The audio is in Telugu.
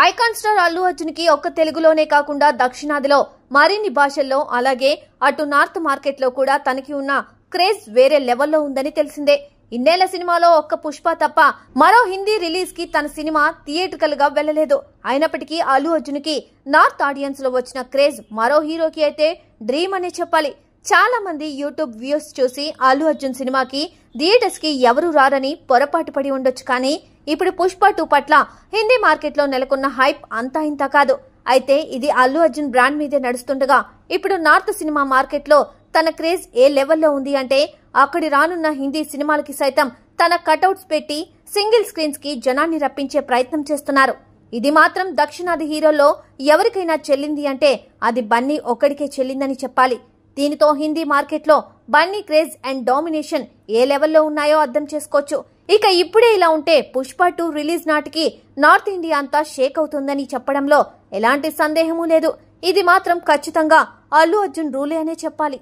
ఐకాన్ స్టార్ అల్లు అర్జున్ కి ఒక్క తెలుగులోనే కాకుండా దక్షిణాదిలో మరిన్ని భాషల్లో అలాగే అటు నార్త్ మార్కెట్లో కూడా తనకి ఉన్న క్రేజ్ వేరే లెవెల్లో ఉందని తెలిసిందే ఇన్నేళ్ల సినిమాలో ఒక్క పుష్ప తప్ప మరో హిందీ రిలీజ్ కి తన సినిమా థియేటర్లుగా గా వెళ్లలేదు అయినప్పటికీ అల్లు అర్జున్ కి నార్త్ ఆడియన్స్ లో వచ్చిన క్రేజ్ మరో హీరోకి అయితే డ్రీమ్ అనే చెప్పాలి చాలా మంది యూట్యూబ్ వ్యూస్ చూసి అల్లు అర్జున్ సినిమాకి థియేటర్స్ కి ఎవరు రారని పొరపాటు పడి ఉండొచ్చు కానీ ఇప్పుడు పుష్ప టూ పట్ల హిందీ మార్కెట్లో నెలకొన్న హైప్ అంతా ఇంత కాదు అయితే ఇది అల్లు అర్జున్ బ్రాండ్ మీదే నడుస్తుండగా ఇప్పుడు నార్త్ సినిమా మార్కెట్లో తన క్రేజ్ ఏ లెవెల్లో ఉంది అంటే అక్కడి రానున్న హిందీ సినిమాలకి సైతం తన కటౌట్స్ పెట్టి సింగిల్ స్క్రీన్స్ కి జనాన్ని రప్పించే ప్రయత్నం చేస్తున్నారు ఇది మాత్రం దక్షిణాది హీరోలో ఎవరికైనా చెల్లింది అంటే అది బన్నీ ఒక్కడికే చెల్లిందని చెప్పాలి దీనితో హిందీ మార్కెట్లో బన్నీ క్రేజ్ అండ్ డామినేషన్ ఏ లెవెల్లో ఉన్నాయో అర్థం చేసుకోవచ్చు ఇక ఇప్పుడే ఇలా ఉంటే పుష్ప టూ రిలీజ్ నాటికి నార్త్ ఇండియా అంతా షేక్ అవుతుందని చెప్పడంలో ఎలాంటి సందేహమూ లేదు ఇది మాత్రం ఖచ్చితంగా అల్లు అర్జున్ రూలే అనే చెప్పాలి